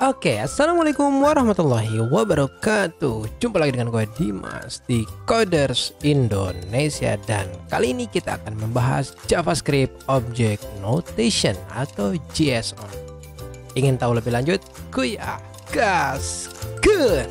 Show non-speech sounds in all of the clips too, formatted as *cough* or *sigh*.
Oke, okay, assalamualaikum warahmatullahi wabarakatuh. Jumpa lagi dengan gue Dimas di Coders Indonesia dan kali ini kita akan membahas JavaScript Object Notation atau JSON. Ingin tahu lebih lanjut? Kuya, gas, good.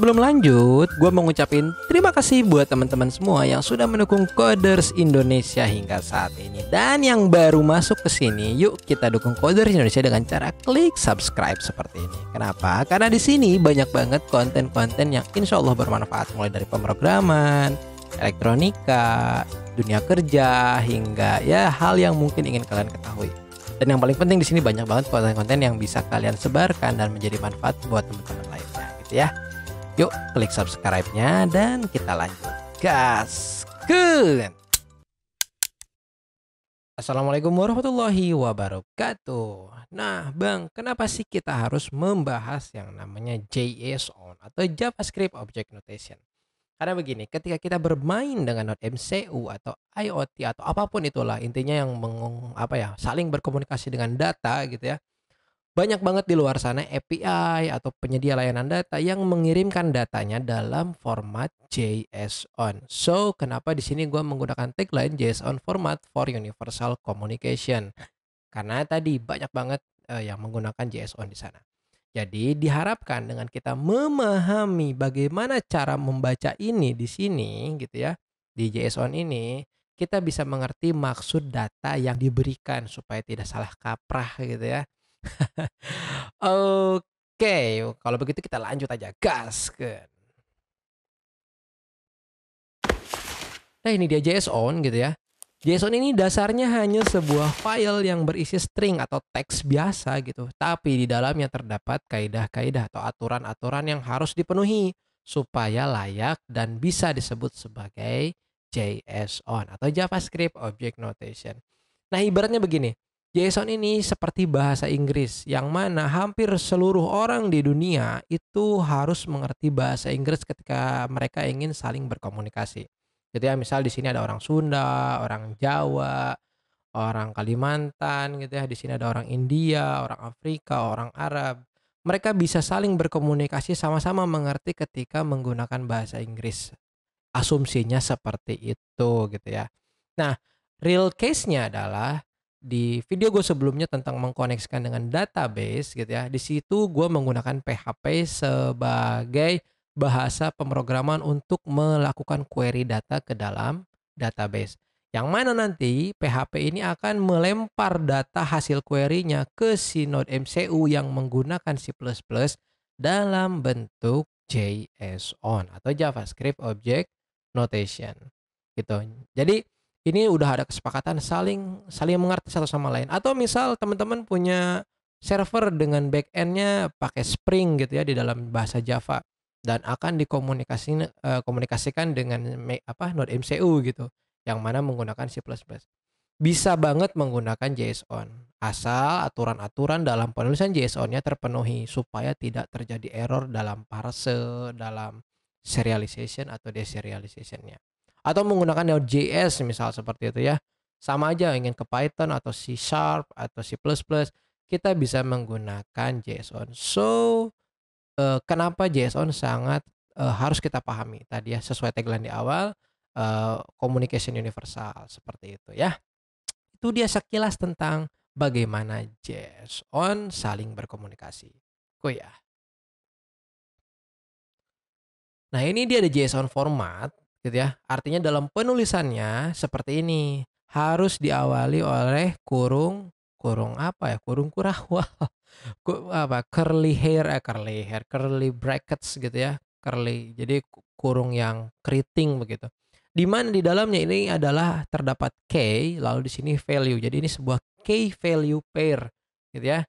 Sebelum lanjut, gue mau ngucapin terima kasih buat teman-teman semua yang sudah mendukung Coders Indonesia hingga saat ini dan yang baru masuk ke sini. Yuk kita dukung Coders Indonesia dengan cara klik subscribe seperti ini. Kenapa? Karena di sini banyak banget konten-konten yang insya Allah bermanfaat mulai dari pemrograman, elektronika, dunia kerja hingga ya hal yang mungkin ingin kalian ketahui. Dan yang paling penting di sini banyak banget konten-konten yang bisa kalian sebarkan dan menjadi manfaat buat teman-teman lainnya gitu ya. Yuk klik subscribe-nya dan kita lanjut. Gas! Good! Assalamualaikum warahmatullahi wabarakatuh. Nah, Bang, kenapa sih kita harus membahas yang namanya JSON atau JavaScript Object Notation? Karena begini, ketika kita bermain dengan node MCU atau IoT atau apapun itulah, intinya yang meng, apa ya, saling berkomunikasi dengan data gitu ya. Banyak banget di luar sana API atau penyedia layanan data yang mengirimkan datanya dalam format JSON. So, kenapa di sini gue menggunakan tagline JSON format for universal communication? Karena tadi banyak banget uh, yang menggunakan JSON di sana. Jadi diharapkan dengan kita memahami bagaimana cara membaca ini di sini gitu ya, di JSON ini, kita bisa mengerti maksud data yang diberikan supaya tidak salah kaprah gitu ya. *laughs* Oke, kalau begitu kita lanjut aja gas ke. Nah ini dia JSON gitu ya. JSON ini dasarnya hanya sebuah file yang berisi string atau teks biasa gitu. Tapi di dalamnya terdapat kaidah-kaidah atau aturan-aturan yang harus dipenuhi supaya layak dan bisa disebut sebagai JSON atau JavaScript Object Notation. Nah, ibaratnya begini. Jason ini seperti bahasa Inggris, yang mana hampir seluruh orang di dunia itu harus mengerti bahasa Inggris ketika mereka ingin saling berkomunikasi. Jadi gitu ya misal di sini ada orang Sunda, orang Jawa, orang Kalimantan gitu ya, di sini ada orang India, orang Afrika, orang Arab. Mereka bisa saling berkomunikasi sama-sama mengerti ketika menggunakan bahasa Inggris. Asumsinya seperti itu gitu ya. Nah, real case-nya adalah di video gue sebelumnya tentang mengkoneksikan dengan database gitu ya. Di situ gue menggunakan PHP sebagai bahasa pemrograman untuk melakukan query data ke dalam database. Yang mana nanti PHP ini akan melempar data hasil query-nya ke si node MCU yang menggunakan C++ dalam bentuk JSON atau JavaScript Object Notation. Gitu. Jadi ini udah ada kesepakatan saling saling mengerti satu sama lain atau misal teman-teman punya server dengan backendnya pakai Spring gitu ya di dalam bahasa Java dan akan dikomunikasikan eh, komunikasikan dengan apa node MCU gitu yang mana menggunakan C++. Bisa banget menggunakan JSON asal aturan-aturan dalam penulisan JSON-nya terpenuhi supaya tidak terjadi error dalam parse, dalam serialization atau deserialization-nya atau menggunakan Node.js misal seperti itu ya sama aja ingin ke Python atau C Sharp atau C++ kita bisa menggunakan JSON so eh, kenapa JSON sangat eh, harus kita pahami tadi ya sesuai tagline di awal eh, communication universal seperti itu ya itu dia sekilas tentang bagaimana JSON saling berkomunikasi kok ya Nah ini dia ada JSON format gitu ya. Artinya dalam penulisannya seperti ini harus diawali oleh kurung kurung apa ya kurung kurawa *laughs* Ku, apa curly hair eh curly hair curly brackets gitu ya curly jadi kurung yang keriting begitu di mana di dalamnya ini adalah terdapat k lalu di sini value jadi ini sebuah k value pair gitu ya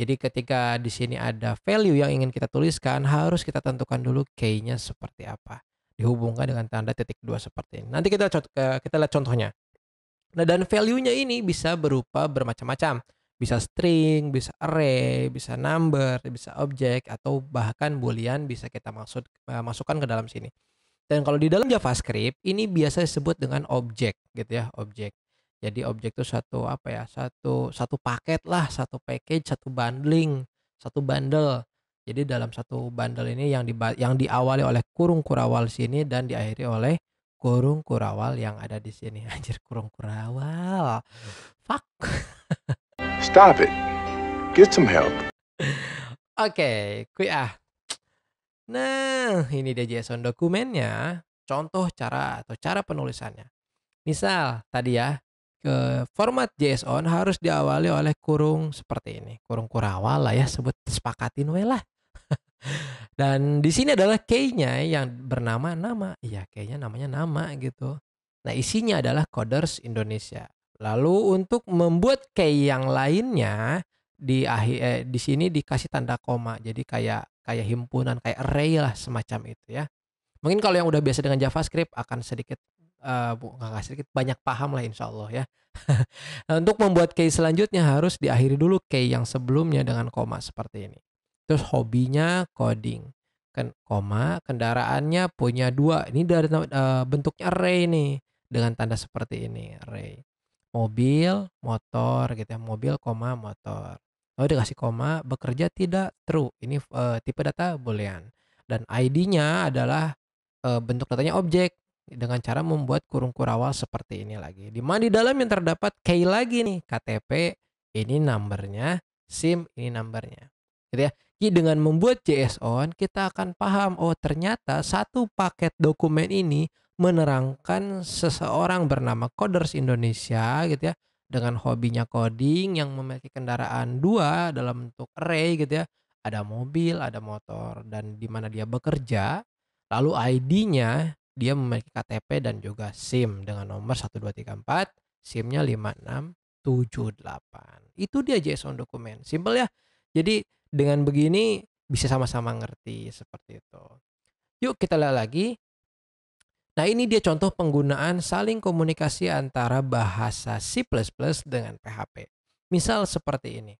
jadi ketika di sini ada value yang ingin kita tuliskan harus kita tentukan dulu k-nya seperti apa dihubungkan dengan tanda titik dua seperti ini. Nanti kita kita lihat contohnya. Nah, dan value-nya ini bisa berupa bermacam-macam. Bisa string, bisa array, bisa number, bisa objek atau bahkan boolean bisa kita maksud eh, masukkan ke dalam sini. Dan kalau di dalam JavaScript ini biasa disebut dengan objek gitu ya, objek. Jadi objek itu satu apa ya? Satu satu paket lah, satu package, satu bundling, satu bundle jadi dalam satu bandel ini yang di yang diawali oleh kurung kurawal sini dan diakhiri oleh kurung kurawal yang ada di sini. *laughs* Anjir kurung kurawal. Fuck. *laughs* Stop it. Get some help. Oke, okay, ah. Nah, ini dia JSON dokumennya. Contoh cara atau cara penulisannya. Misal tadi ya, ke format JSON harus diawali oleh kurung seperti ini. Kurung kurawal lah ya, sebut sepakatin we lah. Dan di sini adalah key-nya yang bernama nama. Iya, key-nya namanya nama gitu. Nah, isinya adalah coders Indonesia. Lalu untuk membuat key yang lainnya di akhir eh, di sini dikasih tanda koma. Jadi kayak kayak himpunan, kayak array lah semacam itu ya. Mungkin kalau yang udah biasa dengan JavaScript akan sedikit uh, nggak sedikit banyak paham lah insya Allah ya. nah, *laughs* untuk membuat key selanjutnya harus diakhiri dulu key yang sebelumnya dengan koma seperti ini terus hobinya coding kan koma kendaraannya punya dua ini dari uh, bentuknya array nih dengan tanda seperti ini array mobil motor gitu ya mobil koma motor lalu oh, dikasih koma bekerja tidak true ini uh, tipe data boolean dan ID-nya adalah uh, bentuk datanya objek dengan cara membuat kurung kurawal seperti ini lagi. Di mana di dalam yang terdapat key lagi nih, KTP ini numbernya, SIM ini numbernya. Gitu ya dengan membuat JSON kita akan paham oh ternyata satu paket dokumen ini menerangkan seseorang bernama Coders Indonesia gitu ya dengan hobinya coding yang memiliki kendaraan dua dalam bentuk array gitu ya ada mobil ada motor dan di mana dia bekerja lalu ID-nya dia memiliki KTP dan juga SIM dengan nomor 1234 SIM-nya 5678 itu dia JSON dokumen simple ya jadi dengan begini bisa sama-sama ngerti seperti itu. Yuk kita lihat lagi. Nah ini dia contoh penggunaan saling komunikasi antara bahasa C++ dengan PHP. Misal seperti ini.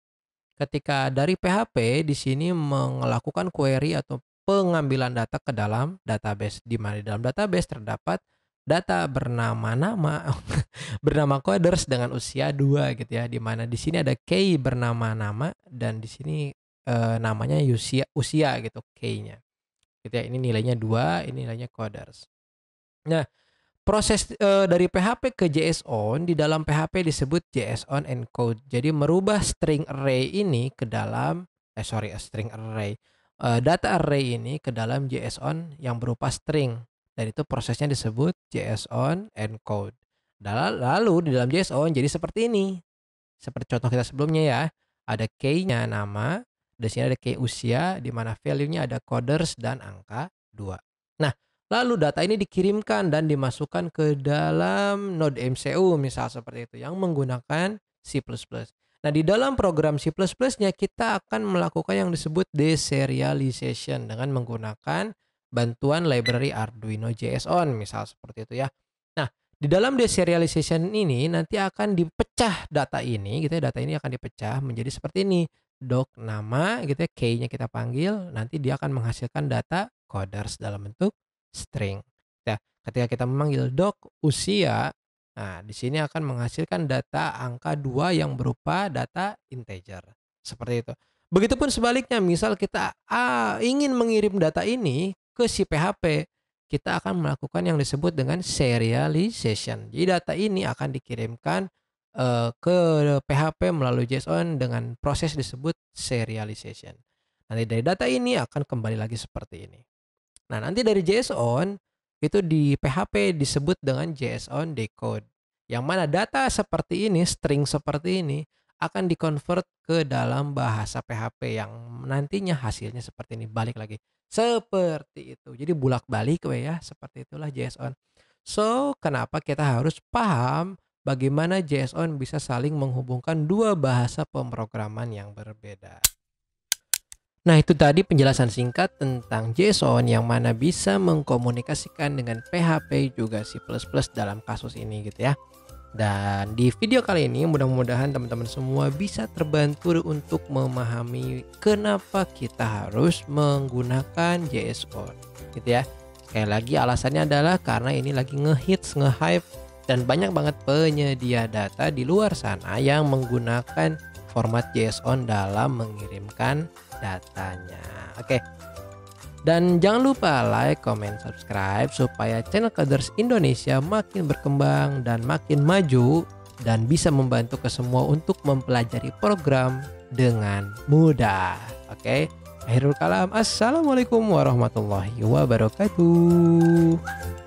Ketika dari PHP di sini melakukan query atau pengambilan data ke dalam database di mana di dalam database terdapat data bernama-nama *laughs* bernama coders dengan usia 2 gitu ya di mana di sini ada key bernama nama dan di sini eh, namanya usia usia gitu K-nya. Gitu ya, ini nilainya dua, ini nilainya coders. Nah, proses e, dari PHP ke JSON di dalam PHP disebut JSON encode. Jadi merubah string array ini ke dalam eh sorry eh, string array e, data array ini ke dalam JSON yang berupa string dan itu prosesnya disebut JSON encode. lalu di dalam JSON jadi seperti ini. Seperti contoh kita sebelumnya ya, ada key-nya nama, di sini ada kayak usia di mana value-nya ada coders dan angka 2. Nah, lalu data ini dikirimkan dan dimasukkan ke dalam node MCU misal seperti itu yang menggunakan C++. Nah, di dalam program C++-nya kita akan melakukan yang disebut deserialization dengan menggunakan bantuan library Arduino JSON misal seperti itu ya. Nah, di dalam deserialization ini nanti akan dipecah data ini gitu ya, data ini akan dipecah menjadi seperti ini. Doc nama gitu ya, key-nya kita panggil, nanti dia akan menghasilkan data coders dalam bentuk string. Gitu ya, ketika kita memanggil doc usia, nah di sini akan menghasilkan data angka 2 yang berupa data integer. Seperti itu. Begitupun sebaliknya, misal kita ah, ingin mengirim data ini ke si PHP, kita akan melakukan yang disebut dengan serialization. Jadi data ini akan dikirimkan Eh, ke PHP melalui JSON dengan proses disebut serialization. Nanti dari data ini akan kembali lagi seperti ini. Nah, nanti dari JSON itu di PHP disebut dengan JSON decode. Yang mana data seperti ini, string seperti ini akan dikonvert ke dalam bahasa PHP yang nantinya hasilnya seperti ini balik lagi. Seperti itu. Jadi bulak balik ya, seperti itulah JSON. So, kenapa kita harus paham bagaimana JSON bisa saling menghubungkan dua bahasa pemrograman yang berbeda. Nah, itu tadi penjelasan singkat tentang JSON yang mana bisa mengkomunikasikan dengan PHP juga C++ dalam kasus ini gitu ya. Dan di video kali ini mudah-mudahan teman-teman semua bisa terbantu untuk memahami kenapa kita harus menggunakan JSON gitu ya. Sekali lagi alasannya adalah karena ini lagi ngehits, hype dan banyak banget penyedia data di luar sana yang menggunakan format JSON dalam mengirimkan datanya. Oke. Dan jangan lupa like, comment, subscribe supaya channel Coders Indonesia makin berkembang dan makin maju dan bisa membantu ke semua untuk mempelajari program dengan mudah. Oke. Akhirul kalam. Assalamualaikum warahmatullahi wabarakatuh.